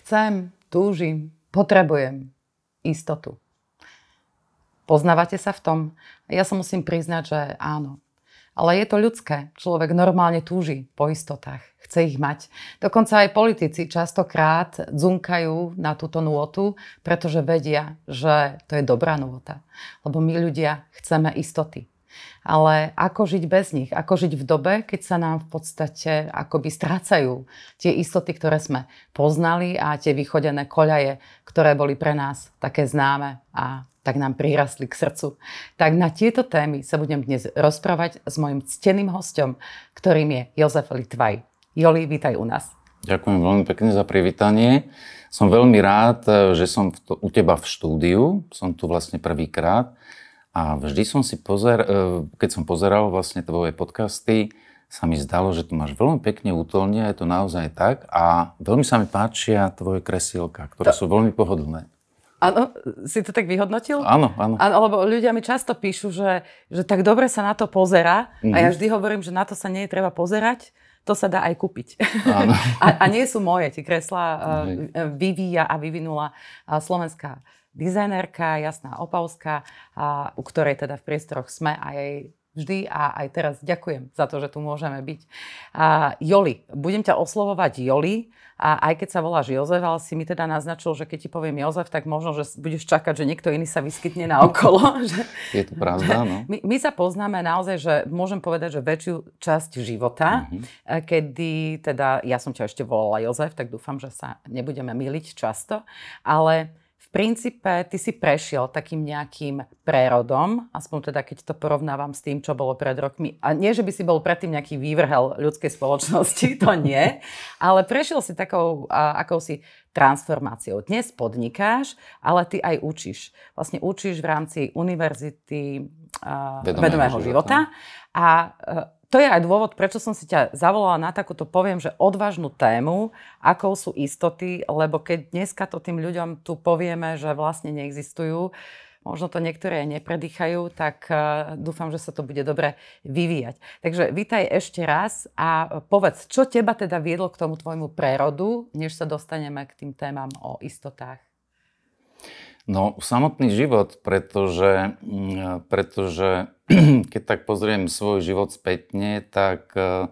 Chcem, túžim, potrebujem istotu. Poznávate sa v tom? Ja sa musím priznať, že áno. Ale je to ľudské. Človek normálne túži po istotách. Chce ich mať. Dokonca aj politici častokrát dzunkajú na túto nôtu, pretože vedia, že to je dobrá nôta. Lebo my ľudia chceme istoty. Ale ako žiť bez nich? Ako žiť v dobe, keď sa nám v podstate akoby strácajú tie istoty, ktoré sme poznali a tie vychodené koľaje, ktoré boli pre nás také známe a tak nám prirastli k srdcu. Tak na tieto témy sa budem dnes rozprávať s mojim cteným hostom, ktorým je Jozef Litvaj. Joli, vítaj u nás. Ďakujem veľmi pekne za privítanie. Som veľmi rád, eh, že som to, u teba v štúdiu. Som tu vlastne prvýkrát. A vždy som si pozer, e, keď som pozeral vlastne tvoje podcasty, sa mi zdalo, že to máš veľmi pekne útolne, je to naozaj tak a veľmi sa mi páčia tvoje kresielka, ktoré to... sú veľmi pohodlné. Áno, si to tak vyhodnotil? Áno, áno. áno lebo ľudia mi často píšu, že, že tak dobre sa na to pozera mm-hmm. a ja mhm. vždy hovorím, že na to sa nie je treba pozerať, to sa dá aj kúpiť. a, a nie sú moje. Tie kresla uh, vyvíja a vyvinula uh, slovenská dizajnerka Jasná Opavská, u ktorej teda v priestoroch sme a jej vždy a aj teraz ďakujem za to, že tu môžeme byť. A Joli, budem ťa oslovovať Joli a aj keď sa voláš Jozef, ale si mi teda naznačil, že keď ti poviem Jozef, tak možno, že budeš čakať, že niekto iný sa vyskytne na okolo. Je to pravda, no. My, my sa poznáme naozaj, že môžem povedať, že väčšiu časť života, mm-hmm. kedy teda ja som ťa ešte volala Jozef, tak dúfam, že sa nebudeme myliť často, ale princípe ty si prešiel takým nejakým prerodom, aspoň teda keď to porovnávam s tým, čo bolo pred rokmi. A nie, že by si bol predtým nejaký vývrhel ľudskej spoločnosti, to nie, ale prešiel si takou a, akousi transformáciou. Dnes podnikáš, ale ty aj učíš. Vlastne učíš v rámci univerzity a, vedomého, vedomého života. života a e, to je aj dôvod, prečo som si ťa zavolala na takúto, poviem, že odvážnu tému, ako sú istoty, lebo keď dneska to tým ľuďom tu povieme, že vlastne neexistujú, možno to niektoré aj nepredýchajú, tak e, dúfam, že sa to bude dobre vyvíjať. Takže vítaj ešte raz a povedz, čo teba teda viedlo k tomu tvojmu prerodu, než sa dostaneme k tým témam o istotách? No, samotný život, pretože, pretože keď tak pozriem svoj život spätne, tak eh,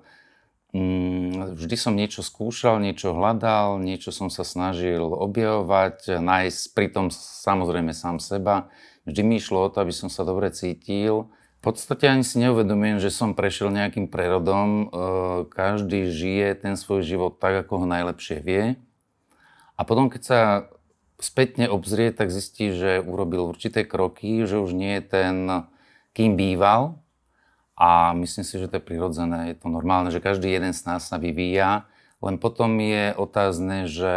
mm, vždy som niečo skúšal, niečo hľadal, niečo som sa snažil objavovať, eh, nájsť pritom samozrejme sám seba. Vždy mi išlo o to, aby som sa dobre cítil. V podstate ani si neuvedomujem, že som prešiel nejakým prerodom. Eh, každý žije ten svoj život tak, ako ho najlepšie vie. A potom, keď sa spätne obzrie, tak zistí, že urobil určité kroky, že už nie je ten kým býval. A myslím si, že to je prirodzené, je to normálne, že každý jeden z nás sa vyvíja. Len potom je otázne, že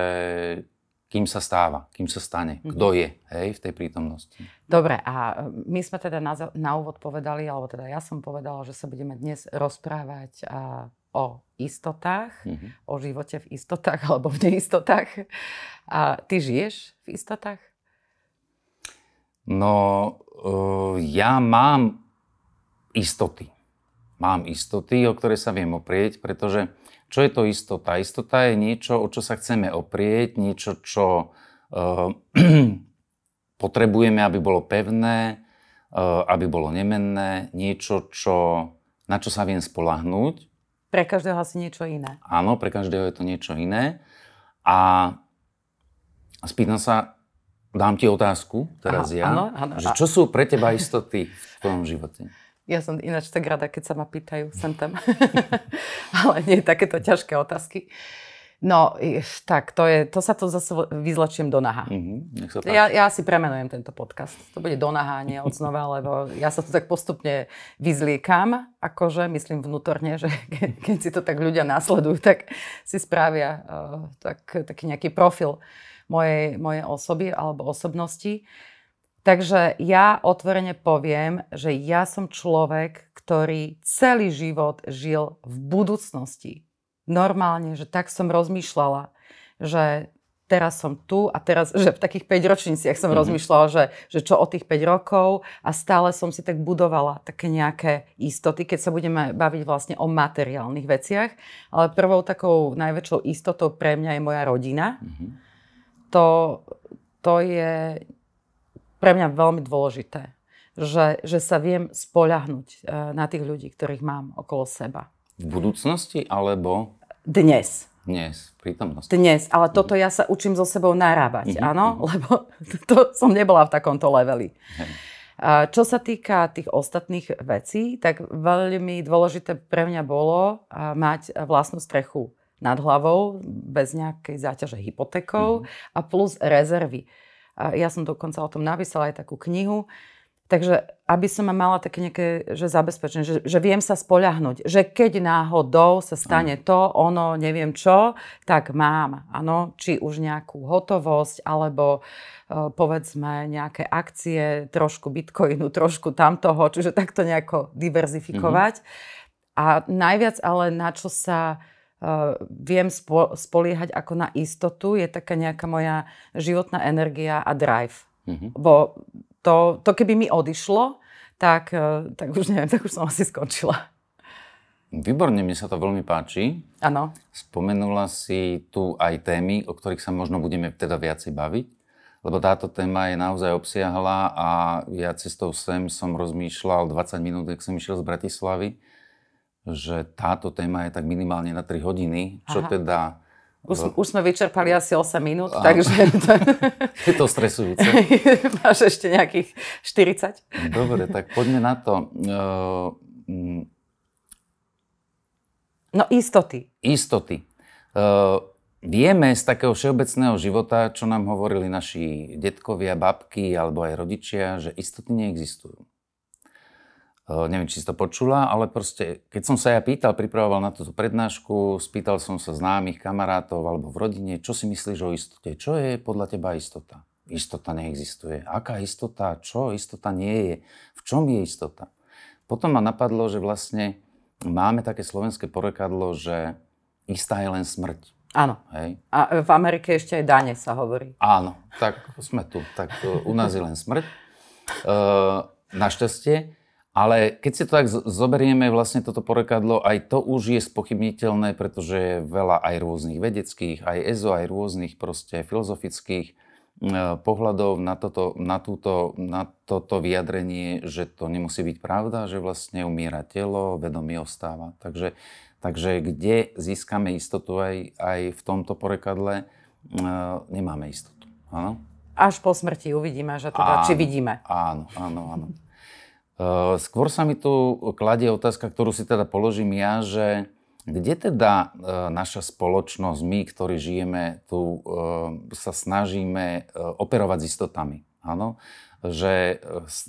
kým sa stáva, kým sa stane, mhm. kto je hej, v tej prítomnosti. Dobre, a e, my sme teda na, na úvod povedali, alebo teda ja som povedala, že sa budeme dnes rozprávať a, o istotách, mm-hmm. o živote v istotách alebo v neistotách. A, ty žiješ v istotách? No, eh, ja mám istoty. Mám istoty, o ktoré sa viem oprieť, pretože čo je to istota? Istota je niečo, o čo sa chceme oprieť, niečo, čo eh, potrebujeme, aby bolo pevné, eh, aby bolo nemenné, niečo, čo, na čo sa viem spolahnúť. Pre každého asi niečo iné. Áno, pre každého je to niečo iné. A spýtam sa, Dám ti otázku teraz Aha, ja, áno, áno, že čo sú pre teba istoty v tvojom živote? Ja som ináč tak rada, keď sa ma pýtajú sem tam. Ale nie takéto ťažké otázky. No, tak, to, je, to sa to zase vyzlačím do naha. Mm-hmm, nech sa páči. ja, ja si premenujem tento podcast. To bude do naha, nie od znova, lebo ja sa to tak postupne vyzliekam. Akože myslím vnútorne, že ke, keď si to tak ľudia následujú, tak si spravia uh, tak, taký nejaký profil. Uh, mojej, mojej osoby alebo osobnosti. Takže ja otvorene poviem, že ja som človek, ktorý celý život žil v budúcnosti. Normálne, že tak som rozmýšľala, že teraz som tu a teraz, že v takých 5 ročníciach som mm-hmm. rozmýšľala, že, že čo o tých 5 rokov a stále som si tak budovala také nejaké istoty, keď sa budeme baviť vlastne o materiálnych veciach. Ale prvou takou najväčšou istotou pre mňa je moja rodina. Mm-hmm to, to je pre mňa veľmi dôležité, že, že sa viem spoľahnúť e, na tých ľudí, ktorých mám okolo seba. V budúcnosti alebo? Dnes. Dnes, prítomnosti. Dnes, ale mhm. toto ja sa učím so sebou narábať, uh-huh. áno? Mhm. Lebo to, to som nebola v takomto leveli. Hej. Čo sa týka tých ostatných vecí, tak veľmi dôležité pre mňa bolo mať vlastnú strechu nad hlavou, bez nejakej záťaže hypotékov mm-hmm. a plus rezervy. A ja som dokonca o tom napísala aj takú knihu. Takže aby som ma mala také nejaké že zabezpečenie, že, že viem sa spoľahnúť, že keď náhodou sa stane to, ono, neviem čo, tak mám, áno, či už nejakú hotovosť, alebo e, povedzme nejaké akcie, trošku bitcoinu, trošku tamtoho, čiže takto nejako diverzifikovať. Mm-hmm. A najviac ale na čo sa Eh, viem spo, spoliehať ako na istotu, je taká nejaká moja životná energia a drive. Mm-hmm. Bo to, to keby mi odišlo, tak, eh, tak už neviem, tak už som asi skončila. Výborne, mi sa to veľmi páči. Áno. Spomenula si tu aj témy, o ktorých sa možno budeme teda viacej baviť, lebo táto téma je naozaj obsiahla a ja cestou sem som rozmýšľal 20 minút, keď som išiel z Bratislavy, že táto téma je tak minimálne na 3 hodiny, čo Aha. teda... Už, e, už sme vyčerpali asi 8 minút, a... takže... To... je to stresujúce. Máš ešte nejakých 40. Dobre, tak poďme na to. Uh, no istoty. Istoty. Uh, vieme z takého všeobecného života, čo nám hovorili naši detkovia, babky alebo aj rodičia, že istoty neexistujú. Eh, neviem, či si to počula, ale proste, keď som sa ja pýtal, pripravoval na túto prednášku, spýtal som sa známych, kamarátov alebo v rodine, čo si myslíš o istote? Čo je podľa teba istota? Istota neexistuje. Aká istota? Čo istota nie je? V čom je istota? Potom ma napadlo, že vlastne máme také slovenské porekadlo, že istá je len smrť. Áno. Hej. A e, v Amerike ešte aj dane sa hovorí. Áno, tak sme tu. Tak e, u nás je len smrť. Uh, našťastie. Ale keď si to tak zoberieme, vlastne toto porekadlo, aj to už je spochybniteľné, pretože je veľa aj rôznych vedeckých, aj EZO, aj rôznych proste filozofických eh, pohľadov na toto, na, túto, na toto vyjadrenie, že to nemusí byť pravda, že vlastne umiera telo, vedomie ostáva. Takže, takže kde získame istotu aj, aj v tomto porekadle, eh, nemáme istotu. Áno? Až po smrti uvidíme, že teda, áno, či vidíme. Áno, áno, áno. Ehm, skôr sa mi tu kladie otázka, ktorú si teda položím ja, že kde teda ehm, naša spoločnosť, my, ktorí žijeme tu, ehm, sa snažíme operovať s istotami? Áno? Že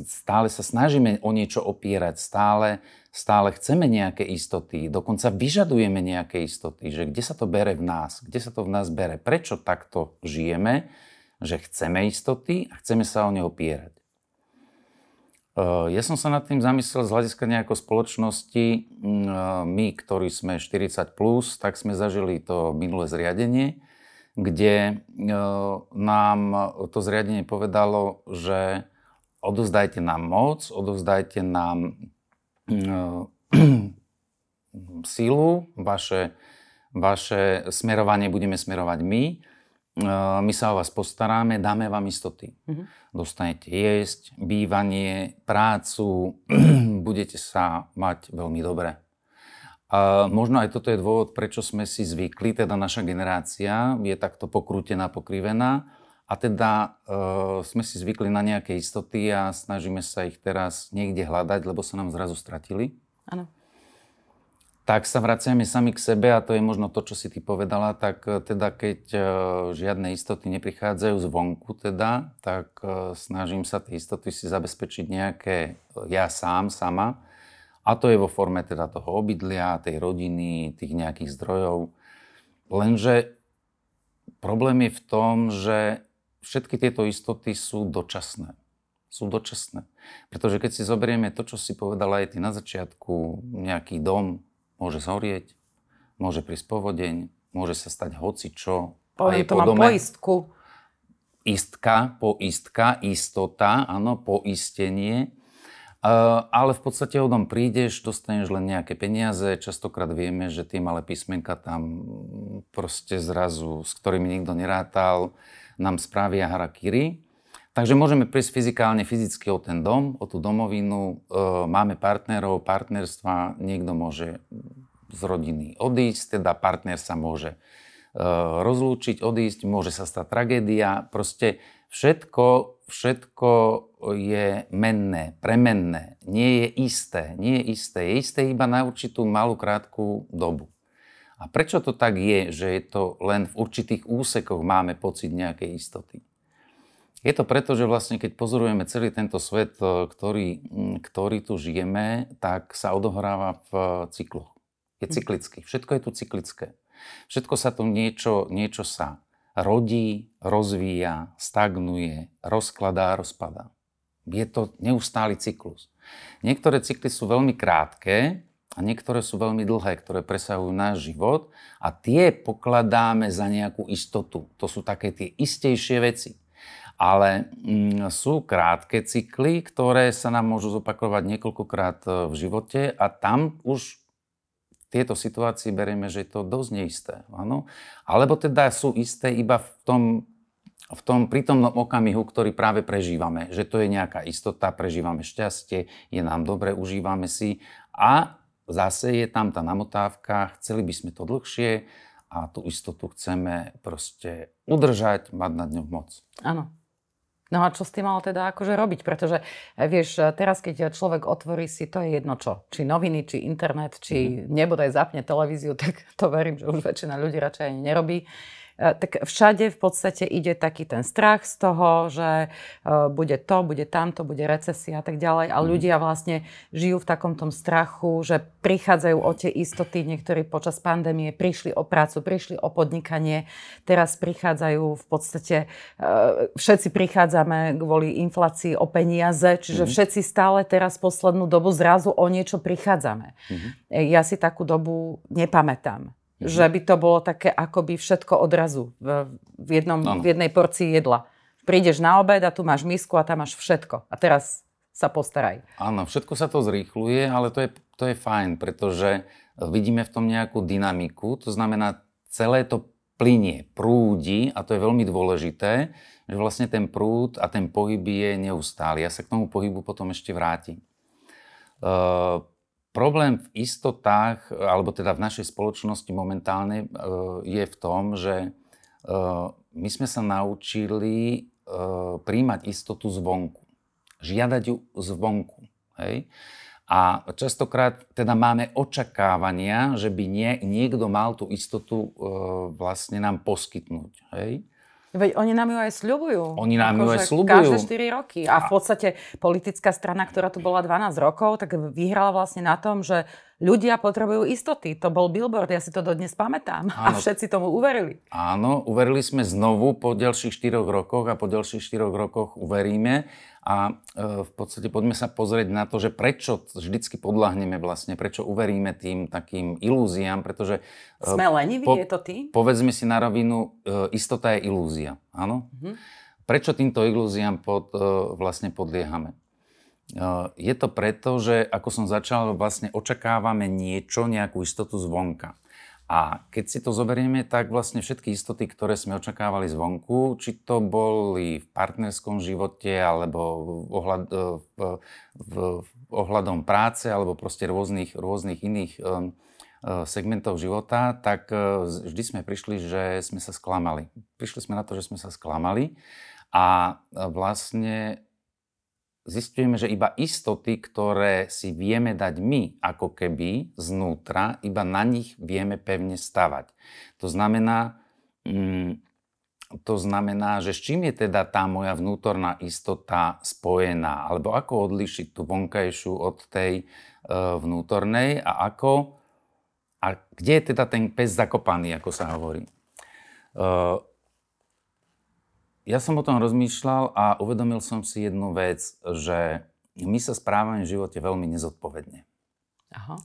stále sa snažíme o niečo opierať, stále, stále chceme nejaké istoty, dokonca vyžadujeme nejaké istoty, že kde sa to bere v nás, kde sa to v nás bere, prečo takto žijeme, že chceme istoty a chceme sa o ne opierať. Eh, ja som sa nad tým zamyslel z hľadiska nejako spoločnosti. Mm, eh, my, ktorí sme 40+, plus, tak sme zažili to minulé zriadenie, kde eh, nám to zriadenie povedalo, že odovzdajte nám moc, odovzdajte nám mm, sílu, vaše, vaše smerovanie budeme smerovať my Eh, my sa o vás postaráme, dáme vám istoty. Mm-hmm. Dostanete jesť, bývanie, prácu, budete sa mať veľmi dobre. A možno aj toto je dôvod, prečo sme si zvykli, teda naša generácia je takto pokrútená, pokrivená a teda e, sme si zvykli na nejaké istoty a snažíme sa ich teraz niekde hľadať, lebo sa nám zrazu stratili. Áno tak sa vraciame sami k sebe a to je možno to, čo si ty povedala, tak e, teda keď e, žiadne istoty neprichádzajú zvonku teda, tak e, snažím sa tie istoty si zabezpečiť nejaké ja sám, sama. A to je vo forme teda toho obydlia, tej rodiny, tých nejakých zdrojov. Lenže problém je v tom, že všetky tieto istoty sú dočasné sú dočasné. Pretože keď si zoberieme to, čo si povedala aj ty na začiatku, nejaký dom, môže zhorieť, môže prísť povodeň, môže sa stať hoci čo. Poviem, to má poistku. Istka, poistka, istota, áno, poistenie. Uh, ale v podstate o dom prídeš, dostaneš len nejaké peniaze, častokrát vieme, že tie malé písmenka tam proste zrazu, s ktorými nikto nerátal, nám spravia harakiri. Takže môžeme prísť fyzikálne, fyzicky o ten dom, o tú domovinu. E, máme partnerov, partnerstva, niekto môže z rodiny odísť, teda partner sa môže e, rozlúčiť, odísť, môže sa stať tragédia. Proste všetko, všetko je menné, premenné, nie je isté, nie je isté. Je isté iba na určitú malú krátku dobu. A prečo to tak je, že je to len v určitých úsekoch máme pocit nejakej istoty? Je to preto, že vlastne keď pozorujeme celý tento svet, e, ktorý, ktorý tu žijeme, tak sa odohráva v e, cykloch. Je mhm. cyklický. Všetko je tu cyklické. Všetko sa tu niečo, niečo sa rodí, rozvíja, stagnuje, rozkladá, rozpadá. Je to neustály cyklus. Niektoré cykly sú veľmi krátke a niektoré sú veľmi dlhé, ktoré presahujú náš život a tie pokladáme za nejakú istotu. To sú také tie istejšie veci ale mm, sú krátke cykly, ktoré sa nám môžu zopakovať niekoľkokrát e, v živote a tam už tieto situácii berieme, že je to dosť neisté. Áno? Alebo teda sú isté iba v tom, v tom prítomnom okamihu, ktorý práve prežívame. Že to je nejaká istota, prežívame šťastie, je nám dobre, užívame si a zase je tam tá namotávka, chceli by sme to dlhšie a tú istotu chceme proste udržať, mať nad ňou moc. Áno. No a čo s tým malo teda akože robiť? Pretože eh, vieš, eh, teraz keď eh, človek otvorí si, to je jedno čo. Či noviny, či internet, či mm-hmm. nebodaj zapne televíziu, tak to verím, že už väčšina ľudí radšej ani nerobí. Uh, E, tak všade v podstate ide taký ten strach z toho, že e, bude to, bude tamto, bude recesia a tak ďalej. A mhm. ľudia vlastne žijú v takom tom strachu, že prichádzajú o tie istoty. Niektorí počas pandémie prišli o prácu, prišli o podnikanie. Teraz prichádzajú v podstate, e, všetci prichádzame kvôli inflácii o peniaze, čiže mhm. všetci stále teraz poslednú dobu zrazu o niečo prichádzame. Mhm. Ja si takú dobu nepamätám. Mhm. že by to bolo také akoby všetko odrazu v, v, jednom, v jednej porcii jedla. Prídeš na obed a tu máš misku a tam máš všetko. A teraz sa postaraj. Áno, všetko sa to zrýchluje, ale to je, to je fajn, pretože vidíme v tom nejakú dynamiku, to znamená celé to plinie, prúdi a to je veľmi dôležité, že vlastne ten prúd a ten pohyb je neustály. Ja sa k tomu pohybu potom ešte vrátim. Uh, Problém v istotách, alebo teda v našej spoločnosti momentálne e, je v tom, že e, my sme sa naučili e, príjmať istotu zvonku. Žiadať ju zvonku. Hej? A častokrát teda máme očakávania, že by nie, niekto mal tú istotu e, vlastne nám poskytnúť. Hej? Veď oni nám ju aj sľubujú. Oni nám ju akože aj sľubujú. Každé 4 roky. A v podstate politická strana, ktorá tu bola 12 rokov, tak vyhrala vlastne na tom, že ľudia potrebujú istoty. To bol billboard, ja si to dodnes pamätám. Áno. A všetci tomu uverili. Áno, uverili sme znovu po ďalších 4 rokoch a po ďalších 4 rokoch uveríme. A e, v podstate poďme sa pozrieť na to, že prečo vždycky podľahneme vlastne, prečo uveríme tým takým ilúziám, pretože... E, Sme leniví, po, je to tým? Povedzme si na rovinu, e, istota je ilúzia, áno? Mm-hmm. Prečo týmto ilúziám pod, e, vlastne podliehame? Je to preto, že ako som začal, vlastne očakávame niečo, nejakú istotu zvonka. A keď si to zoberieme, tak vlastne všetky istoty, ktoré sme očakávali zvonku, či to boli v partnerskom živote, alebo ohľad, e, v, v, ohľadom práce, alebo proste rôznych, rôznych iných um, segmentov života, tak vždy sme prišli, že sme sa sklamali. Prišli sme na to, že sme sa sklamali a vlastne zistujeme, že iba istoty, ktoré si vieme dať my ako keby znútra, iba na nich vieme pevne stavať. To znamená, mm, to znamená, že s čím je teda tá moja vnútorná istota spojená? Alebo ako odlišiť tú vonkajšiu od tej e, vnútornej a ako... A kde je teda ten pes zakopaný, ako sa hovorí? E, ja som o tom rozmýšľal a uvedomil som si jednu vec, že my sa správame v živote veľmi nezodpovedne. Aha.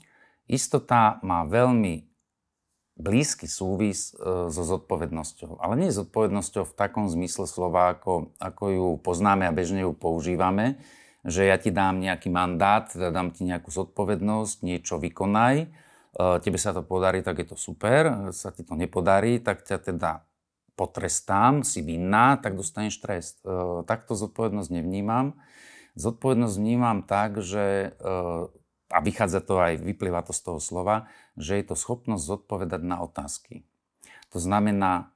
Istota má veľmi blízky súvis e, so zodpovednosťou. Ale nie zodpovednosťou v takom zmysle slova, ako, ako ju poznáme a bežne ju používame, že ja ti dám nejaký mandát, teda dám ti nejakú zodpovednosť, niečo vykonaj, e, tebe sa to podarí, tak je to super, e, sa ti to nepodarí, tak ťa teda potrestám, si vinná, tak dostaneš trest. E, takto zodpovednosť nevnímam. Zodpovednosť vnímam tak, že, e, a vychádza to aj, vyplýva to z toho slova, že je to schopnosť zodpovedať na otázky. To znamená,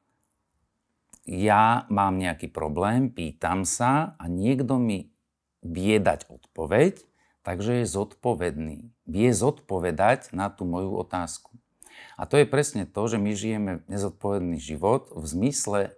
ja mám nejaký problém, pýtam sa a niekto mi vie dať odpoveď, takže je zodpovedný. Vie zodpovedať na tú moju otázku. A to je presne to, že my žijeme nezodpovedný život v zmysle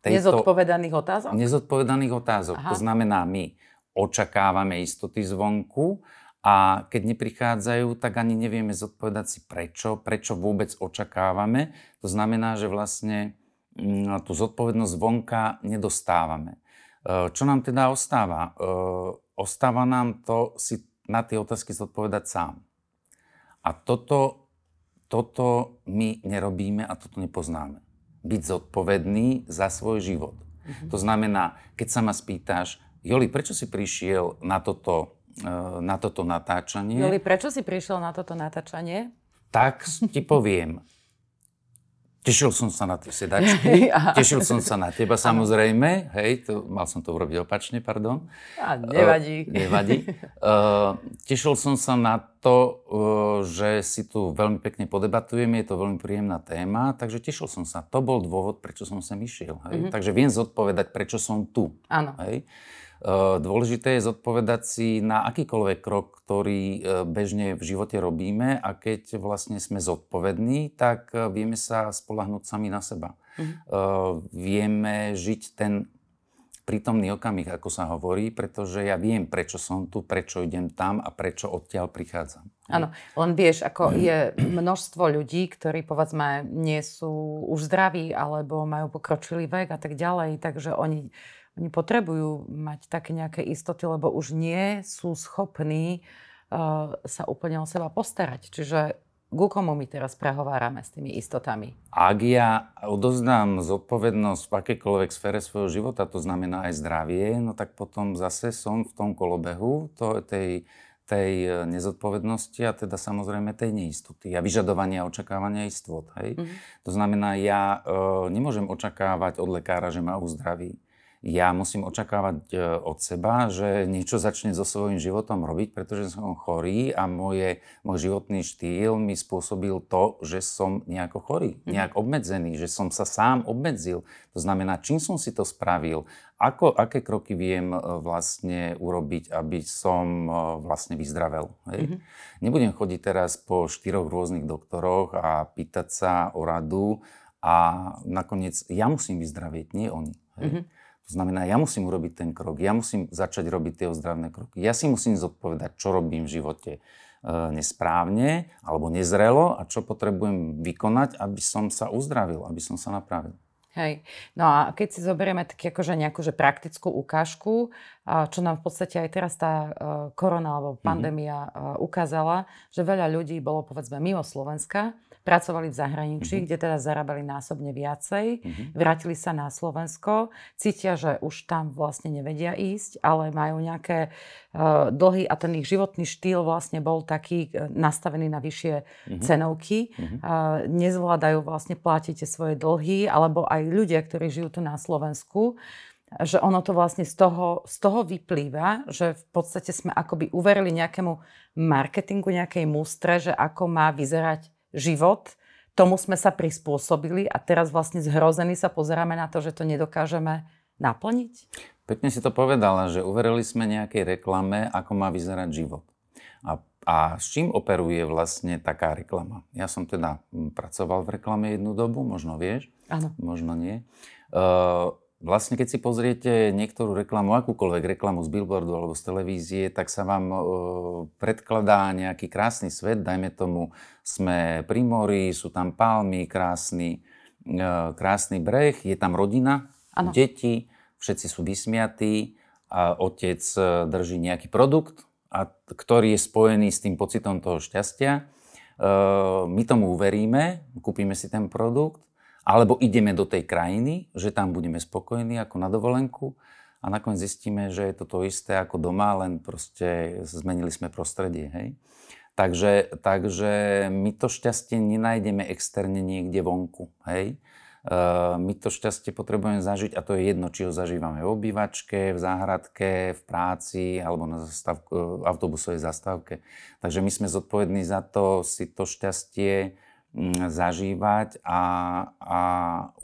tejto... Nezodpovedaných otázok? Nezodpovedaných otázok. Aha. To znamená, my očakávame istoty zvonku a keď neprichádzajú, tak ani nevieme zodpovedať si prečo, prečo vôbec očakávame. To znamená, že vlastne mm, tú zodpovednosť zvonka nedostávame. E, čo nám teda ostáva? E, ostáva nám to si na tie otázky zodpovedať sám. A toto toto my nerobíme a toto nepoznáme. Byť zodpovedný za svoj život. Mm-hmm. To znamená, keď sa ma spýtaš, Joli, prečo si prišiel na toto, e, na toto natáčanie? Joli, prečo si prišiel na toto natáčanie? Tak ti poviem. Tešil som sa na tie sedačky, tešil som sa na teba samozrejme, hej, to, mal som to urobiť opačne, pardon. A nevadí. Uh, nevadí. Uh, tešil som sa na to, uh, že si tu veľmi pekne podebatujeme, je to veľmi príjemná téma, takže tešil som sa. To bol dôvod, prečo som sem išiel. Hej. Mm-hmm. Takže viem zodpovedať, prečo som tu. Áno. Hej. Uh, Eh, dôležité je zodpovedať si na akýkoľvek krok, ktorý eh, bežne v živote robíme a keď vlastne sme zodpovední, tak eh, vieme sa spolahnúť sami na seba. Mm-hmm. Vieme žiť ten prítomný okamih, ako sa hovorí, pretože ja viem, prečo som tu, prečo idem tam a prečo odtiaľ prichádzam. Áno, len vieš, ako mm. je množstvo ľudí, ktorí povedzme nie sú už zdraví alebo majú pokročilý vek a tak ďalej, takže oni oni potrebujú mať také nejaké istoty, lebo už nie sú schopní uh, sa úplne o seba postarať. Čiže ku komu my teraz prehovárame s tými istotami? Ak ja odoznám zodpovednosť v akékoľvek sfére svojho života, to znamená aj zdravie, no tak potom zase som v tom kolobehu to, tej, tej eh, nezodpovednosti a teda samozrejme tej neistoty a vyžadovania a očakávania istot. Hej? Mm-hmm. To znamená, ja e, nemôžem očakávať od lekára, že ma uzdraví ja musím očakávať e, od seba, že niečo začne so svojím životom robiť, pretože som chorý a moje, môj životný štýl mi spôsobil to, že som nejako chorý, mhm. nejak obmedzený, že som sa sám obmedzil. To znamená, čím som si to spravil, ako, aké kroky viem e, vlastne urobiť, aby som e, vlastne vyzdravel. Hej? Mm-hmm. Nebudem chodiť teraz po štyroch rôznych doktoroch a pýtať sa o radu a nakoniec ja musím vyzdravieť, nie oni. Hej? Mm-hmm. To znamená, ja musím urobiť ten krok, ja musím začať robiť tie ozdravné kroky, ja si musím zodpovedať, čo robím v živote e, nesprávne alebo nezrelo a čo potrebujem vykonať, aby som sa uzdravil, aby som sa napravil. Hej. No a keď si zoberieme taký akože nejakú že praktickú ukážku, čo nám v podstate aj teraz tá e, korona alebo mhm. pandémia mm-hmm. ukázala, že veľa ľudí bolo povedzme mimo Slovenska, pracovali v zahraničí, mm-hmm. kde teda zarábali násobne viacej, mm-hmm. vrátili sa na Slovensko, cítia, že už tam vlastne nevedia ísť, ale majú nejaké uh, dlhy a ten ich životný štýl vlastne bol taký e, nastavený na vyššie mm-hmm. cenovky. Mm-hmm. Uh, nezvládajú vlastne platiť svoje dlhy, alebo aj ľudia, ktorí žijú tu na Slovensku, že ono to vlastne z toho, z toho vyplýva, že v podstate sme akoby uverili nejakému marketingu, nejakej mustre, že ako má vyzerať život. Tomu sme sa prispôsobili a teraz vlastne zhrození sa pozeráme na to, že to nedokážeme naplniť? Pekne si to povedala, že uverili sme nejakej reklame, ako má vyzerať život. A, a s čím operuje vlastne taká reklama? Ja som teda pracoval v reklame jednu dobu, možno vieš, ano. možno nie. Uh, Vlastne, keď si pozriete niektorú reklamu, akúkoľvek reklamu z billboardu alebo z televízie, tak sa vám e, predkladá nejaký krásny svet. Dajme tomu, sme pri mori, sú tam palmy, krásny, e, krásny breh, je tam rodina, ano. deti, všetci sú vysmiatí, a otec e, drží nejaký produkt, a, ktorý je spojený s tým pocitom toho šťastia. E, my tomu uveríme, kúpime si ten produkt alebo ideme do tej krajiny, že tam budeme spokojní ako na dovolenku a nakoniec zistíme, že je to to isté ako doma, len proste zmenili sme prostredie. Hej? Takže, takže my to šťastie nenájdeme externe niekde vonku. Hej? Ehm, my to šťastie potrebujeme zažiť a to je jedno, či ho zažívame v obývačke, v záhradke, v práci alebo na zastavku, e, autobusovej zastávke. Takže my sme zodpovední za to si to šťastie zažívať a, a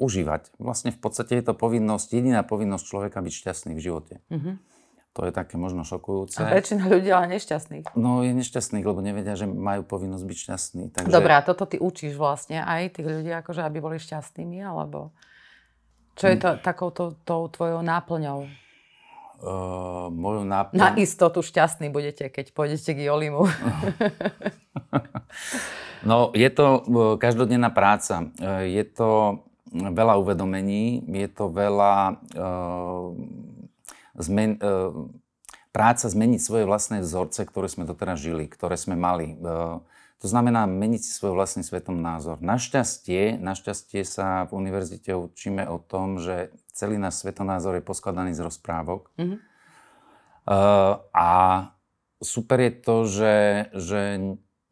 užívať. Vlastne v podstate je to povinnosť, jediná povinnosť človeka byť šťastný v živote. Mm-hmm. To je také možno šokujúce. A väčšina ľudí ale nešťastných. No je nešťastných, lebo nevedia, že majú povinnosť byť šťastní. Takže... Dobre, a toto ty učíš vlastne aj tých ľudí, akože aby boli šťastnými, alebo čo je mm. to, takouto tou tvojou náplňou? Uh, moju náplň... Na istotu šťastný budete, keď pôjdete k Jolimu. no, je to e, každodenná práca. E, je to veľa uvedomení, je to veľa uh, zmen, uh, práca zmeniť svoje vlastné vzorce, ktoré sme doteraz žili, ktoré sme mali. Uh, to znamená meniť si svoj vlastný svetom názor. Našťastie, našťastie sa v univerzite učíme o tom, že celý náš svetonázor je poskladaný z rozprávok. Mm-hmm. Uh, a super je to, že, že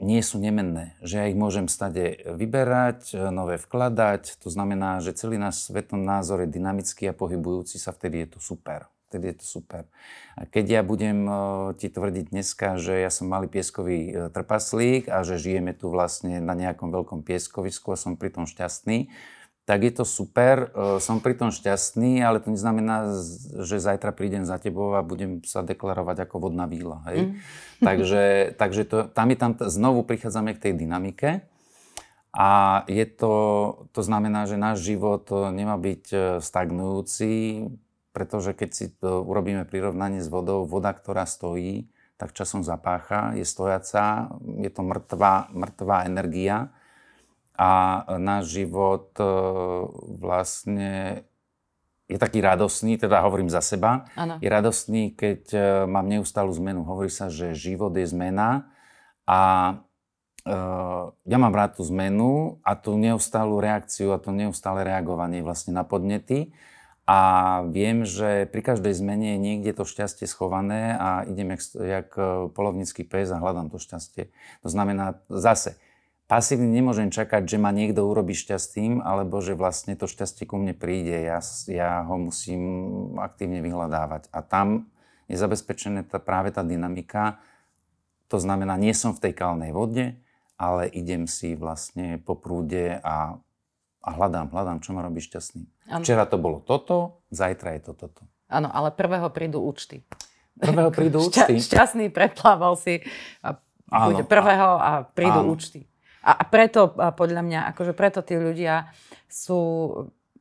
nie sú nemenné, že ja ich môžem stade vyberať, nové vkladať, to znamená, že celý náš svetonázor je dynamický a pohybujúci sa, vtedy je to super. Vtedy je to super. A keď ja budem uh, ti tvrdiť dneska, že ja som malý pieskový uh, trpaslík a že žijeme tu vlastne na nejakom veľkom pieskovisku a som pritom šťastný, tak je to super, e, som pri tom šťastný, ale to neznamená, že zajtra prídem za tebou a budem sa deklarovať ako vodná výla. Hej? Mm. Takže, takže to, tam je tam, znovu prichádzame k tej dynamike a je to, to znamená, že náš život e, nemá byť e, stagnujúci, pretože keď si to urobíme prirovnanie s vodou, voda, ktorá stojí, tak časom zapácha, je stojaca, je to mŕtva, mŕtva energia, a náš život e, vlastne je taký radosný, teda hovorím za seba, ano. je radosný, keď e, mám neustálu zmenu. Hovorí sa, že život je zmena a e, ja mám rád tú zmenu a tú neustálu reakciu a to neustále reagovanie vlastne na podnety. A viem, že pri každej zmene je niekde to šťastie schované a idem jak, jak e, polovnícky pes a hľadám to šťastie. To znamená zase, pasívne nemôžem čakať, že ma niekto urobí šťastným, alebo že vlastne to šťastie ku mne príde. Ja, ja ho musím aktívne vyhľadávať. A tam je zabezpečená tá, práve tá dynamika. To znamená, nie som v tej kalnej vode, ale idem si vlastne po prúde a, a hľadám, hľadám, čo ma robí šťastný. Ano. Včera to bolo toto, zajtra je to toto. Áno, ale prvého prídu účty. Prvého prídu účty. Šťastný preplával si a bude prvého a prídu ano, účty. A, preto, a podľa mňa, akože preto tí ľudia sú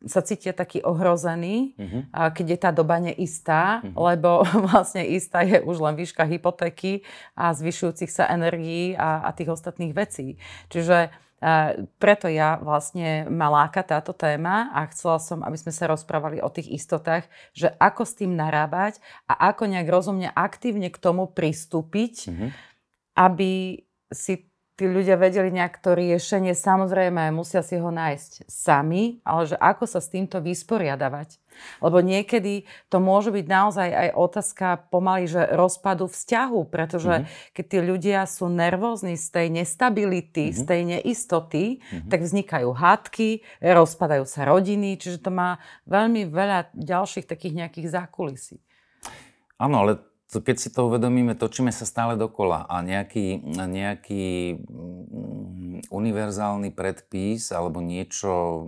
sa cítia takí ohrození, uh-huh. keď je tá doba neistá, uh-huh. lebo vlastne istá je už len výška hypotéky a zvyšujúcich sa energií a, a tých ostatných vecí. Čiže a e, preto ja vlastne ma láka táto téma a chcela som, aby sme sa rozprávali o tých istotách, že ako s tým narábať a ako nejak rozumne aktívne k tomu pristúpiť, uh-huh. aby si tí ľudia vedeli nejak to riešenie, samozrejme musia si ho nájsť sami, ale že ako sa s týmto vysporiadavať. Lebo niekedy to môže byť naozaj aj otázka pomaly, že rozpadu vzťahu, pretože mm-hmm. keď tí ľudia sú nervózni z tej nestability, mm-hmm. z mhm. tej neistoty, mm-hmm. tak vznikajú hádky, rozpadajú sa rodiny, čiže to má veľmi veľa ďalších takých nejakých zákulisí. Áno, ale keď si to uvedomíme, točíme sa stále dokola a nejaký, nejaký mm, univerzálny predpis alebo niečo,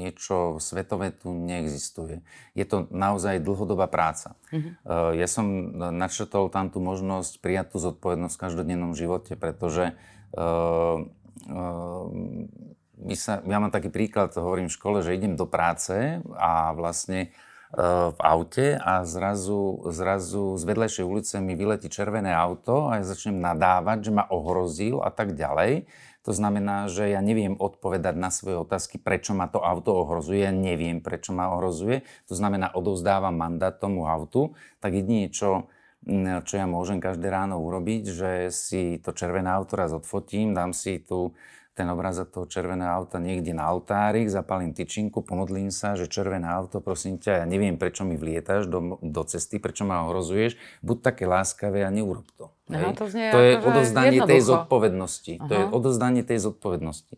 niečo svetové tu neexistuje. Je to naozaj dlhodobá práca. Mm-hmm. Ja som načrtol tam tú možnosť prijať tú zodpovednosť v každodennom živote, pretože uh, uh, my sa, ja mám taký príklad, hovorím v škole, že idem do práce a vlastne Eh, v aute a zrazu, zrazu z vedľajšej ulice mi vyletí červené auto a ja začnem nadávať, že ma ohrozil a tak ďalej. To znamená, že ja neviem odpovedať na svoje otázky, prečo ma to auto ohrozuje, ja neviem, prečo ma ohrozuje. To znamená, odovzdávam mandát tomu autu, tak jedine, čo, mm, čo ja môžem každé ráno urobiť, že si to červené auto raz odfotím, dám si tu ten obrazok toho červeného auta niekde na oltári, zapalím tyčinku, pomodlím sa, že červené auto, prosím ťa, ja neviem, prečo mi vlietaš do, do cesty, prečo ma ohrozuješ, buď také láskavé a neurob to. Aha, to, to je akože odovzdanie tej zodpovednosti. Aha. To je odovzdanie tej zodpovednosti.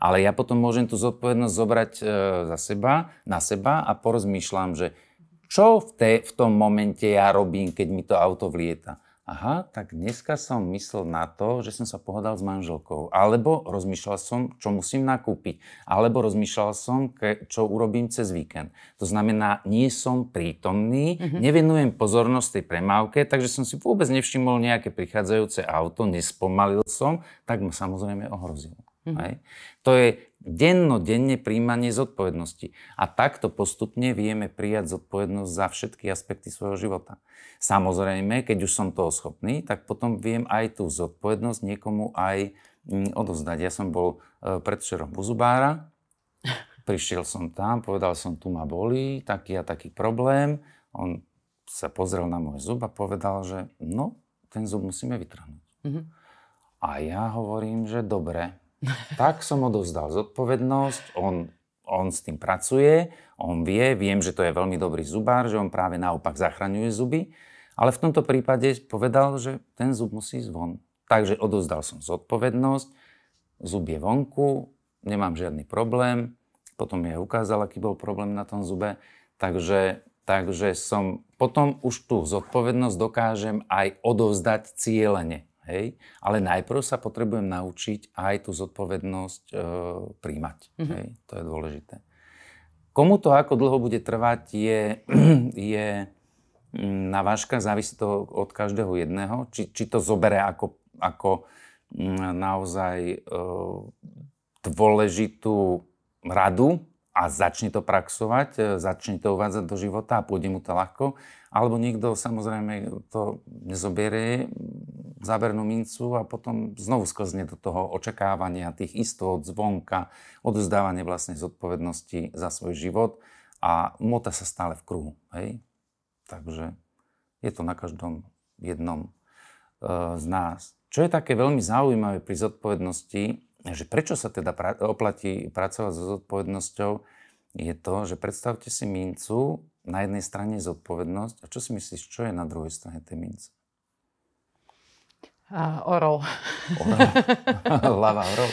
Ale ja potom môžem tú zodpovednosť zobrať e, za seba, na seba a porozmýšľam, že čo v, te, v tom momente ja robím, keď mi to auto vlieta aha, tak dneska som myslel na to, že som sa pohodal s manželkou. Alebo rozmýšľal som, čo musím nakúpiť. Alebo rozmýšľal som, čo urobím cez víkend. To znamená, nie som prítomný, mm-hmm. nevenujem pozornosť tej premávke, takže som si vôbec nevšimol nejaké prichádzajúce auto, nespomalil som, tak ma samozrejme ohrozilo. Mm-hmm. To je dennodenne príjmanie zodpovednosti. A takto postupne vieme prijať zodpovednosť za všetky aspekty svojho života. Samozrejme, keď už som toho schopný, tak potom viem aj tú zodpovednosť niekomu aj mm, odovzdať. Ja som bol e, predšerom u zubára, prišiel som tam, povedal som, tu ma bolí taký a taký problém. On sa pozrel na môj zub a povedal, že no, ten zub musíme vytrhnúť. Mm-hmm. A ja hovorím, že dobre, tak som odovzdal zodpovednosť, on, on s tým pracuje, on vie, viem, že to je veľmi dobrý zubár, že on práve naopak zachraňuje zuby, ale v tomto prípade povedal, že ten zub musí ísť von. Takže odovzdal som zodpovednosť, zub je vonku, nemám žiadny problém, potom mi aj ukázal, aký bol problém na tom zube, takže, takže som potom už tú zodpovednosť dokážem aj odovzdať cieľene. Hej? Ale najprv sa potrebujem naučiť aj tú zodpovednosť e, príjmať. Mm-hmm. Hej? To je dôležité. Komu to ako dlho bude trvať je, je mm, na váška, závisí to od každého jedného. Či, či to zobere ako, ako mm, naozaj e, dôležitú radu, a začne to praxovať, e, začne to uvádzať do života a pôjde mu to ľahko. Alebo niekto samozrejme to nezoberie zábernú mincu a potom znovu sklzne do toho očakávania tých istôt zvonka, odzdávanie vlastnej zodpovednosti za svoj život a mota sa stále v kruhu. Hej? Takže je to na každom jednom e, z nás. Čo je také veľmi zaujímavé pri zodpovednosti, že prečo sa teda pra- oplatí pracovať so zodpovednosťou, je to, že predstavte si mincu, na jednej strane je zodpovednosť, a čo si myslíš, čo je na druhej strane tej mince? Uh, orol. orol. Lava orol.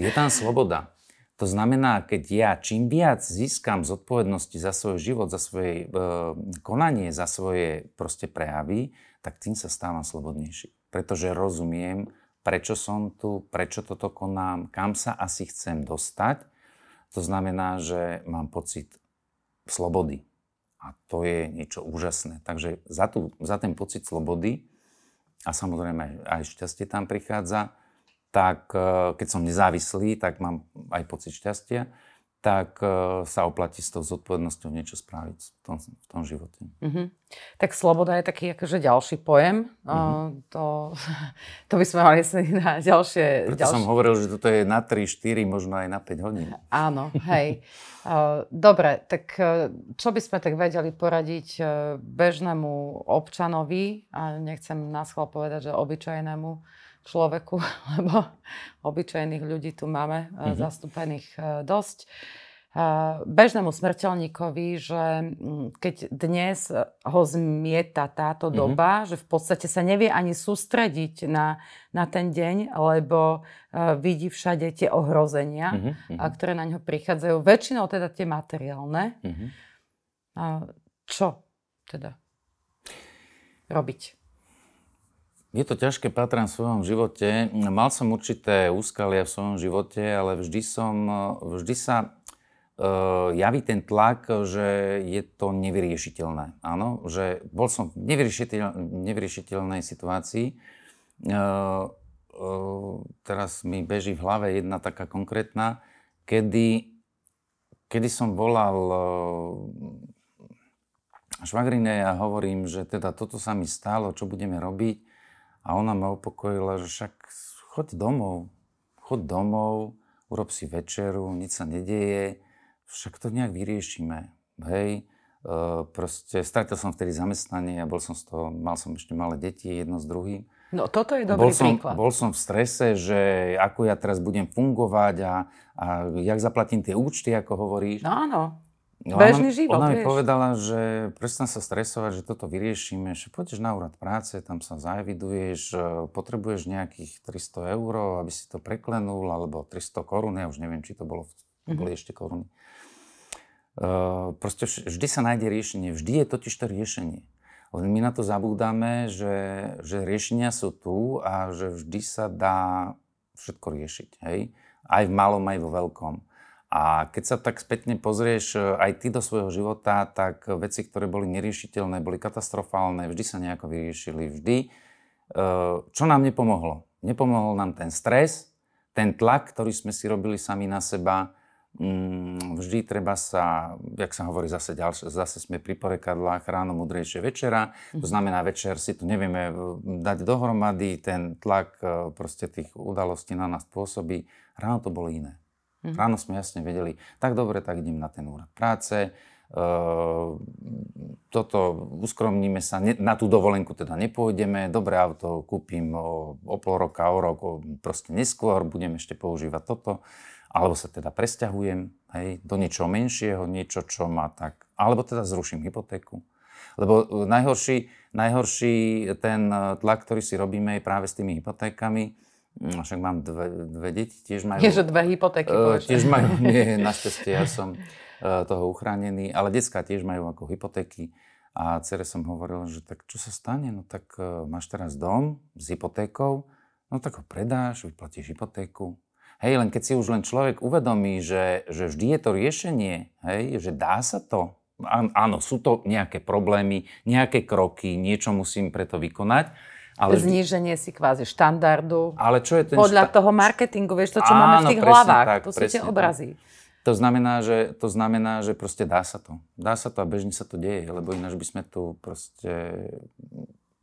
Je tam sloboda. To znamená, keď ja čím viac získam zodpovednosti za svoj život, za svoje uh, konanie, za svoje proste prejavy, tak tým sa stávam slobodnejší. Pretože rozumiem, prečo som tu, prečo toto konám, kam sa asi chcem dostať. To znamená, že mám pocit slobody. A to je niečo úžasné. Takže za, tú, za ten pocit slobody, a samozrejme aj šťastie tam prichádza, tak eh, keď som nezávislý, tak mám aj pocit šťastia, tak e, sa oplatí s tou zodpovednosťou niečo spraviť v tom, v tom živote. Mm-hmm. Tak sloboda je taký akože ďalší pojem. Mm-hmm. To, to by sme mali na ďalšie... Preto ďalšie... som hovoril, že toto je na 3, 4, možno aj na 5 hodín. Áno, hej. Dobre, tak e, čo by sme tak vedeli poradiť e, bežnému občanovi, a nechcem náschval povedať, že obyčajnému, človeku, lebo obyčajných ľudí tu máme mm-hmm. zastúpených e, dosť. E, bežnému smrteľníkovi, že keď dnes ho zmieta táto mm-hmm. doba, že v podstate sa nevie ani sústrediť na, na ten deň, lebo vidí všade tie ohrozenia, mm-hmm. ktoré na ňo prichádzajú. Väčšinou teda tie materiálne. Mm-hmm. čo teda robiť? Je to ťažké patrán v svojom živote. Mal som určité úskalia v svojom živote, ale vždy, som, vždy sa uh, javí ten tlak, že je to nevyriešiteľné. Áno, že bol som v nevyriešiteľ, nevyriešiteľnej situácii. Uh, uh, teraz mi beží v hlave jedna taká konkrétna, kedy, kedy som volal švagrine a hovorím, že teda toto sa mi stalo, čo budeme robiť a ona ma upokojila, že však chod domov, chod domov, urob si večeru, nič sa nedieje, však to nejak vyriešime. Hej, e, proste stratil som vtedy zamestnanie a bol som z toho, mal som ešte malé deti, jedno s druhým. No toto je dobrý bol som, príklad. Bol som v strese, že ako ja teraz budem fungovať a, a jak zaplatím tie účty, ako hovoríš. No áno. No, bežný ona, život, Ona vieš. povedala, že prestan sa stresovať, že toto vyriešime, že pôjdeš na úrad práce, tam sa zaeviduješ, e, potrebuješ nejakých 300 eur, aby si to preklenul, alebo 300 korún, ja už neviem, či to bolo, mm-hmm. boli ešte koruny. E, proste vždy sa nájde riešenie, vždy je totiž to riešenie. Len my na to zabúdame, že, že riešenia sú tu a že vždy sa dá všetko riešiť, hej? Aj v malom, aj vo veľkom. A keď sa tak spätne pozrieš e, aj ty do svojho života, tak veci, ktoré boli neriešiteľné, boli katastrofálne, vždy sa nejako vyriešili, vždy. E, čo nám nepomohlo? Nepomohol nám ten stres, ten tlak, ktorý sme si robili sami na seba. Mm, vždy treba sa, jak sa hovorí, zase, ďalšie, zase sme pri porekadlách ráno mudrejšie večera. To mhm. znamená, večer si tu nevieme e, dať dohromady, ten tlak proste tých udalostí na nás pôsobí. Ráno to bolo iné. Mm-hmm. Ráno sme jasne vedeli, tak dobre, tak idem na ten úrad práce, E, toto uskromníme sa, ne, na tú dovolenku teda nepôjdeme, dobré auto kúpim o, o pol roka, o rok, o, proste neskôr, budem ešte používať toto, alebo sa teda presťahujem hej, do niečo menšieho, niečo, čo má tak, alebo teda zruším hypotéku. Lebo e, najhorší, najhorší ten e, tlak, ktorý si robíme je práve s tými hypotékami, No, však mám dve, dve deti, tiež majú... Ježe dve hypotéky. Uh, tiež majú, nie, našťastie ja som uh, toho uchránený, ale detská tiež majú ako hypotéky. A cere som hovoril, že tak čo sa stane, no tak uh, máš teraz dom s hypotékou, no tak ho predáš, vyplatíš hypotéku. Hej, len keď si už len človek uvedomí, že, že vždy je to riešenie, hej, že dá sa to, áno, sú to nejaké problémy, nejaké kroky, niečo musím preto vykonať, ale... Zníženie si kvázi štandardu. Ale čo je ten Podľa šta... toho marketingu, vieš to, čo Áno, máme v tých hlavách. Tak, to sú tie obrazy. Tak. To znamená, že, to znamená, že proste dá sa to. Dá sa to a bežne sa to deje, lebo ináč by sme tu proste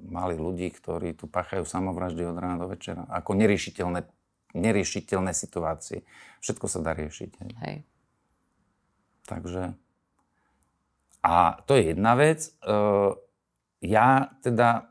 mali ľudí, ktorí tu pachajú samovraždy od rána do večera. Ako neriešiteľné, neriešiteľné situácie. Všetko sa dá riešiť. Hej. hej. Takže... A to je jedna vec. E, ja teda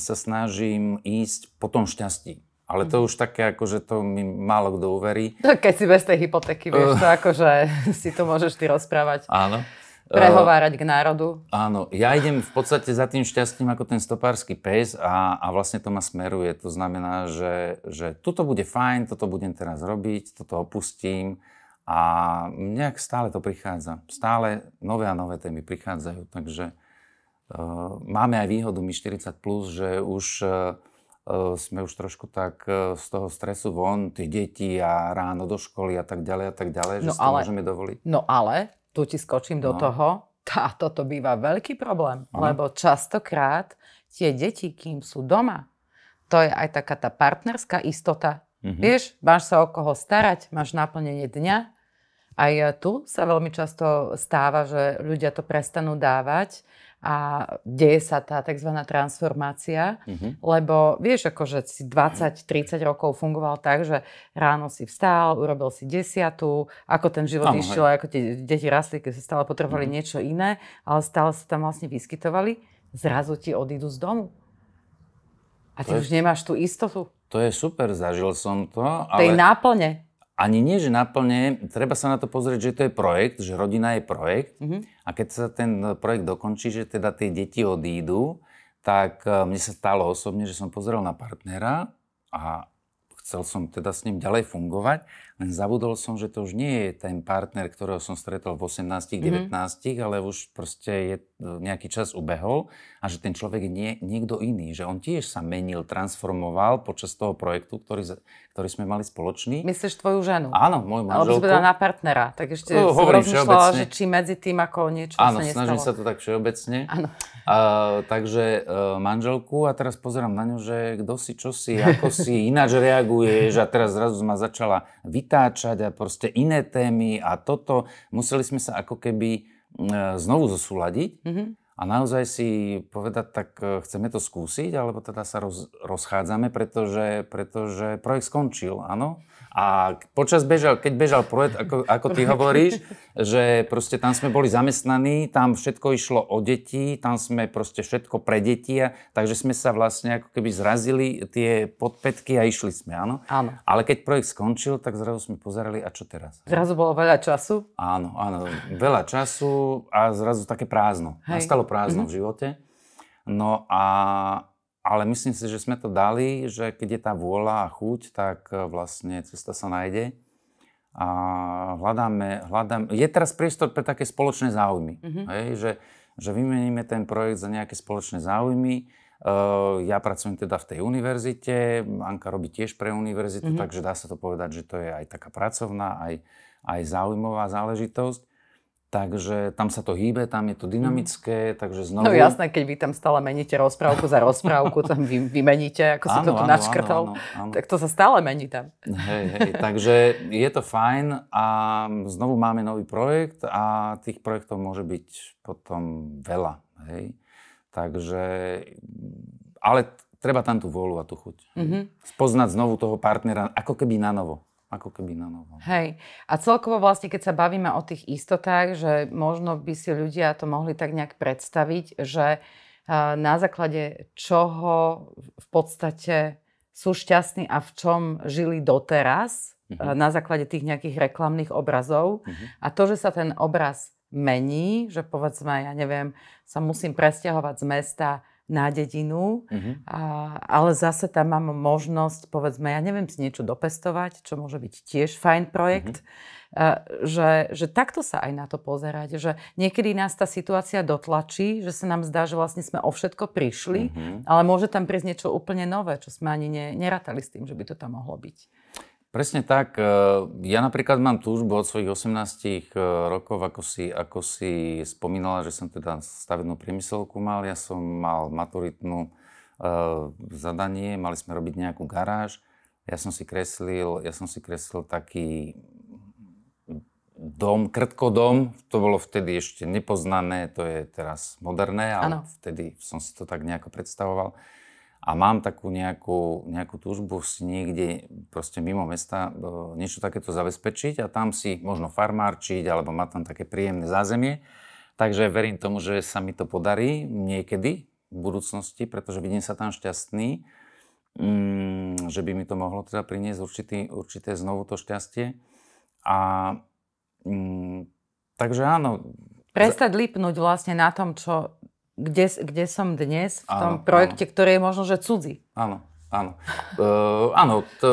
sa snažím ísť po tom šťastí. Ale to už také, ako že to mi málo kto uverí. keď si bez tej hypotéky, vieš, to eh. akože si to môžeš ty rozprávať. Áno. Prehovárať k národu. Áno, ja idem v podstate za tým šťastím ako ten stopársky pes a, a vlastne to ma smeruje. To znamená, že, že tuto bude fajn, toto budem teraz robiť, toto opustím a nejak stále to prichádza. Stále nové a nové témy prichádzajú, takže... Eh, máme aj výhodu my 40+, plus, že už eh, eh, sme už trošku tak z toho stresu von, tie deti a ráno do školy a tak ďalej a tak ďalej, no že ale, si to môžeme dovoliť. No ale, tu ti skočím do no. toho, tá, toto býva veľký problém, Aha. lebo častokrát tie deti, kým sú doma, to je aj taká tá partnerská istota. Mm-hmm. Vieš, máš sa o koho starať, máš naplnenie dňa. Aj tu sa veľmi často stáva, že ľudia to prestanú dávať a deje sa tá tzv. transformácia, uh-huh. lebo vieš, akože si 20-30 rokov fungoval tak, že ráno si vstal, urobil si desiatu, ako ten život Áno, išiel, ako tie deti rastli, keď sa stále potrebovali uh-huh. niečo iné, ale stále sa tam vlastne vyskytovali, zrazu ti odídu z domu. A ty to už je, nemáš tú istotu. To je super, zažil som to. Ale... Tej náplne ani nie, že naplne, treba sa na to pozrieť, že to je projekt, že rodina je projekt mm-hmm. a keď sa ten projekt dokončí, že teda tie deti odídu, tak e, mne sa stalo osobne, že som pozrel na partnera a chcel som teda s ním ďalej fungovať len zabudol som, že to už nie je ten partner, ktorého som stretol v 18 19 mm-hmm. ale už proste je, e, nejaký čas ubehol a že ten človek je nie, niekto iný, že on tiež sa menil, transformoval počas toho projektu, ktorý, ktorý sme mali spoločný. Myslíš tvoju ženu? Áno, môj manželku. Alebo teda na partnera, tak ešte no, hovorím rozmýšľala, že či medzi tým ako niečo Áno, sa snažím sa to tak všeobecne. Áno. Uh, takže uh, manželku a teraz pozerám na ňu, že kto si, čo si, ako si, ináč reaguješ a teraz zrazu ma začala vy vytáčať a proste iné témy a toto. Museli sme sa ako keby znovu zosúľadiť mm-hmm. a naozaj si povedať, tak e, chceme to skúsiť, alebo teda sa roz, rozchádzame, pretože, pretože projekt skončil, áno. A počas bežal, keď bežal projekt, ako, ako ty hovoríš, že proste tam sme boli zamestnaní, tam všetko išlo o deti, tam sme proste všetko pre deti, takže sme sa vlastne ako keby zrazili tie podpetky a išli sme, áno? Áno. Ale keď projekt skončil, tak zrazu sme pozerali, a čo teraz? Zrazu bolo veľa času? Áno, áno, veľa času a zrazu také prázdno. Hej. Nastalo prázdno mm-hmm. v mhm. živote. No a ale myslím si, že sme to dali, že keď je tá vôľa a chuť, tak e, vlastne cesta sa nájde. A hľadáme, hľadáme, je teraz priestor pre také spoločné záujmy. Mm-hmm. Hej, že, že vymeníme ten projekt za nejaké spoločné záujmy. Uh, ja pracujem teda v tej univerzite, Anka robí tiež pre univerzitu, mm-hmm. takže dá sa to povedať, že to je aj taká pracovná, aj, aj záujmová záležitosť takže tam sa to hýbe, tam je to mm. dynamické, mm. takže no znovu... No jasné, keď vy tam stále meníte rozprávku za rozprávku, tam vy, vymeníte, ako si to tu načkrtol, áno, áno, áno. tak to sa stále mení tam. Hej, hej, takže je to fajn a znovu máme nový projekt a tých projektov môže byť potom veľa, hej. Takže, ale treba tam tú vôľu a tú chuť. Mm-hmm. Spoznať znovu toho partnera, ako keby na novo ako keby na novo. Hej. A celkovo vlastne, keď sa bavíme o tých istotách, že možno by si ľudia to mohli tak nejak predstaviť, že na základe čoho v podstate sú šťastní a v čom žili doteraz, uh-huh. na základe tých nejakých reklamných obrazov. Uh-huh. A to, že sa ten obraz mení, že povedzme, ja neviem, sa musím presťahovať z mesta na dedinu, uh-huh. a, ale zase tam mám možnosť, povedzme, ja neviem si niečo dopestovať, čo môže byť tiež fajn projekt, uh-huh. a, že, že takto sa aj na to pozerať, že niekedy nás tá situácia dotlačí, že sa nám zdá, že vlastne sme o všetko prišli, uh-huh. ale môže tam prísť niečo úplne nové, čo sme ani ne, neratali s tým, že by to tam mohlo byť. Presne tak. E, ja napríklad mám túžbu od svojich 18 e, rokov, ako si, ako si spomínala, že som teda stavebnú priemyselku mal. Ja som mal maturitnú uh, zadanie, mali sme robiť nejakú garáž. Ja som si kreslil, ja som si kreslil taký dom, krtkodom, to bolo vtedy ešte nepoznané, to je teraz moderné, ale ano. vtedy som si to tak nejako predstavoval a mám takú nejakú, nejakú túžbu si niekde proste mimo mesta e, niečo takéto zabezpečiť a tam si možno farmárčiť alebo mať tam také príjemné zázemie. Takže verím tomu, že sa mi to podarí niekedy v budúcnosti, pretože vidím sa tam šťastný, mm, že by mi to mohlo teda priniesť určitý, určité znovu to šťastie. A mm, takže áno. Prestať lipnúť vlastne na tom, čo kde, kde som dnes v tom áno, projekte, áno. ktorý je možno, že cudzí. Áno, áno. uh, áno, to,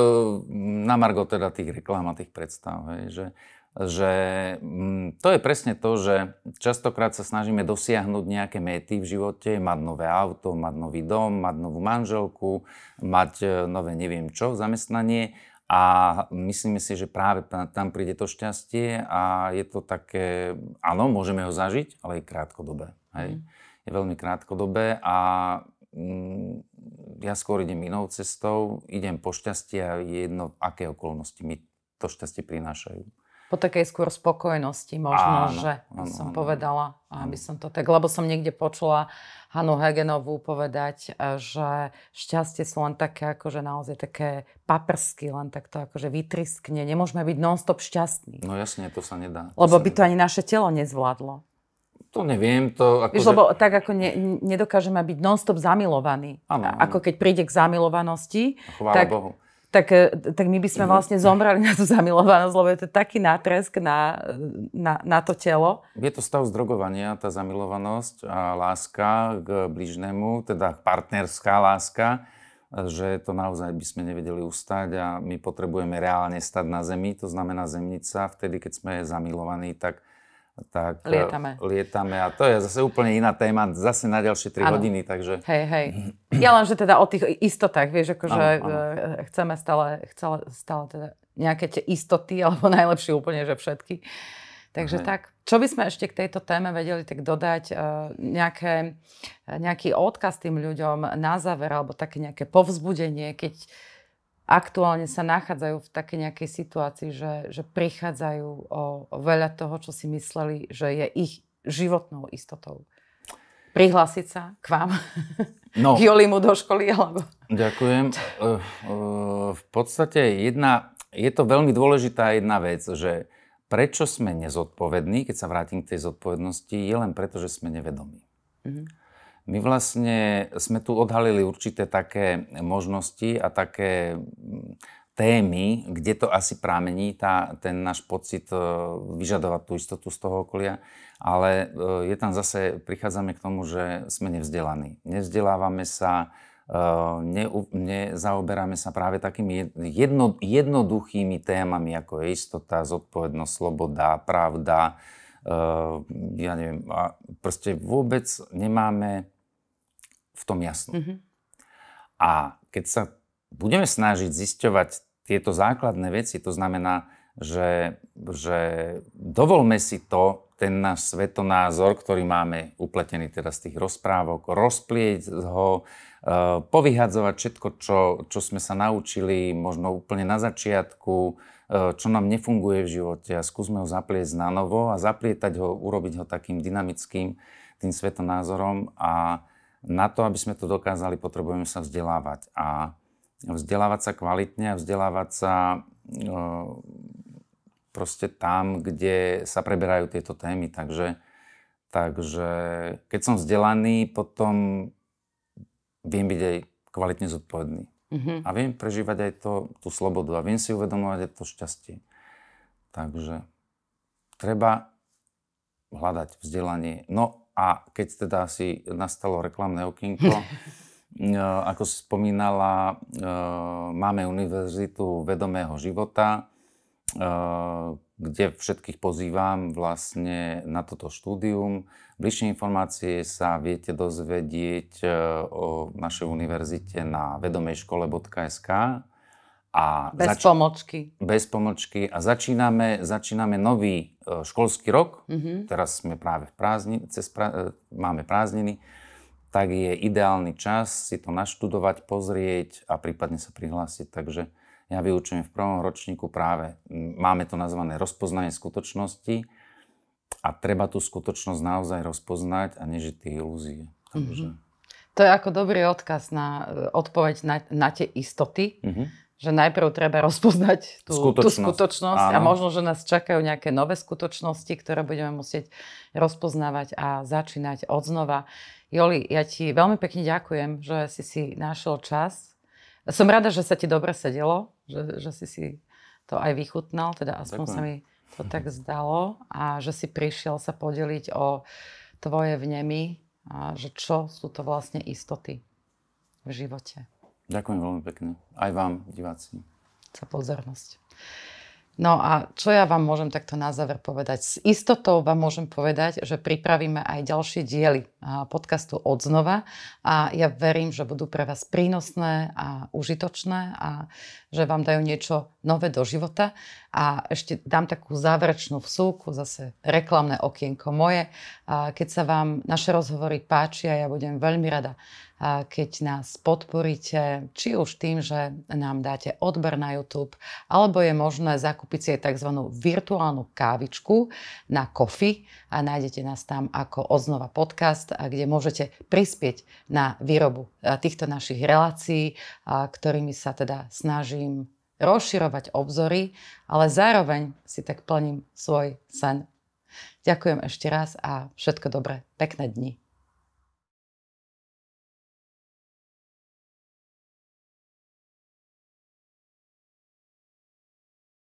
na Margo teda tých reklám a tých predstav, hej, že, že m, mm, to je presne to, že častokrát sa snažíme dosiahnuť nejaké méty v živote, mať nové auto, mať nový dom, mať novú manželku, mať eh, nové neviem čo, zamestnanie a myslíme si, že práve tam príde to šťastie a je to také, áno, môžeme ho zažiť, ale je krátkodobé. Hej? Mm je veľmi krátkodobé a mm, ja skôr idem inou cestou, idem po šťastie a jedno, aké okolnosti mi to šťastie prinášajú. Po takej skôr spokojnosti možno, áno, že áno, som áno, povedala, áno. aby som to tak, lebo som niekde počula Hanu Hegenovú povedať, že šťastie sú len také, akože naozaj také paprsky, len takto akože vytriskne. Nemôžeme byť non-stop šťastní. No jasne, to sa nedá. Lebo by nedá. to ani naše telo nezvládlo. To neviem, to... Ako Víš, že... lebo tak ako ne, nedokážeme byť non-stop zamilovaní. Ano, ano. Ako keď príde k zamilovanosti, Chvála tak, Bohu. Tak, e, tak my by sme vlastne zomrali na tú zamilovanosť, lebo je to taký nátresk na, na, na to telo. Je to stav zdrogovania, tá zamilovanosť a láska k bližnému. teda partnerská láska, že to naozaj by sme nevedeli ustať a my potrebujeme reálne stať na zemi, to znamená zemnica, vtedy keď sme zamilovaní, tak tak e, lietame. lietame. A to je zase úplne iná téma, zase na ďalšie 3 ano. hodiny, takže... Hej, hej. Ja len, že teda o tých istotách, vieš, akože ano, ano. E, chceme stále, chcela, stále teda nejaké tie istoty, alebo najlepšie úplne, že všetky. Takže Aha. tak. Čo by sme ešte k tejto téme vedeli tak dodať? E, nejaké, nejaký odkaz tým ľuďom na záver, alebo také nejaké povzbudenie, keď aktuálne sa nachádzajú v takej nejakej situácii, že, že prichádzajú o, o veľa toho, čo si mysleli, že je ich životnou istotou. Prihlásiť sa k vám, no. k Jolimu do školy. Alebo... Ďakujem. Uh, uh, v podstate jedna, je to veľmi dôležitá jedna vec, že prečo sme nezodpovední, keď sa vrátim k tej zodpovednosti, je len preto, že sme nevedomí. Mm-hmm. My vlastne sme tu odhalili určité také možnosti a také mm, témy, kde to asi prámení, tá, ten náš pocit e, vyžadovať tú istotu z toho okolia, ale e, je tam zase, prichádzame k tomu, že sme nevzdelaní. Nevzdelávame sa, e, ne, nezaoberáme sa práve takými jedno, jednoduchými témami, ako je istota, zodpovednosť, sloboda, pravda, ja neviem, a proste vôbec nemáme v tom jasno. Mm-hmm. A keď sa budeme snažiť zisťovať tieto základné veci, to znamená, že, že dovolme si to, ten náš svetonázor, ktorý máme upletený teraz z tých rozprávok, rozplieť ho, e, povyhadzovať všetko, čo, čo sme sa naučili možno úplne na začiatku, e, čo nám nefunguje v živote a skúsme ho zaplieť na novo a zaplietať ho, urobiť ho takým dynamickým tým svetonázorom a, na to, aby sme to dokázali, potrebujeme sa vzdelávať. A vzdelávať sa kvalitne, a vzdelávať sa no, proste tam, kde sa preberajú tieto témy. Takže, takže keď som vzdelaný, potom viem byť aj kvalitne zodpovedný. Mm-hmm. A viem prežívať aj to, tú slobodu a viem si uvedomovať aj to šťastie. Takže treba hľadať vzdelanie. No a keď teda si nastalo reklamné okienko, e, ako si spomínala, e, máme Univerzitu vedomého života, e, kde všetkých pozývam vlastne na toto štúdium. Bližšie informácie sa viete dozvedieť o našej univerzite na vedomejškole.sk a bez zač- pomočky. Bez pomočky. A začíname, začíname nový e, školský rok. Mm-hmm. Teraz sme práve v prázdni, cez prá- e, máme prázdniny. Tak je ideálny čas si to naštudovať, pozrieť a prípadne sa prihlásiť. Takže ja vyučujem v prvom ročníku práve, máme to nazvané rozpoznanie skutočnosti a treba tú skutočnosť naozaj rozpoznať a nežiť tie ilúzie. Mhm. Takže... Mm-hmm. To je ako dobrý odkaz na e, odpoveď na, na tie istoty. Mm-hmm že najprv treba rozpoznať tú skutočnosť, tú skutočnosť a možno, že nás čakajú nejaké nové skutočnosti, ktoré budeme musieť rozpoznávať a začínať odznova. Joli, ja ti veľmi pekne ďakujem, že si si našiel čas. Som rada, že sa ti dobre sedelo, že, že si si to aj vychutnal, teda aspoň ďakujem. sa mi to tak zdalo a že si prišiel sa podeliť o tvoje vnemy a že čo sú to vlastne istoty v živote. Ďakujem veľmi pekne. Aj vám, diváci. Za pozornosť. No a čo ja vám môžem takto na záver povedať? S istotou vám môžem povedať, že pripravíme aj ďalšie diely podcastu od znova. a ja verím, že budú pre vás prínosné a užitočné a že vám dajú niečo nové do života. A ešte dám takú záverečnú vsúku, zase reklamné okienko moje. A keď sa vám naše rozhovory páčia, ja budem veľmi rada, keď nás podporíte, či už tým, že nám dáte odber na YouTube, alebo je možné zakúpiť si aj tzv. virtuálnu kávičku na kofi a nájdete nás tam ako oznova podcast, kde môžete prispieť na výrobu týchto našich relácií, ktorými sa teda snažím rozširovať obzory, ale zároveň si tak plním svoj sen. Ďakujem ešte raz a všetko dobré. Pekné dni.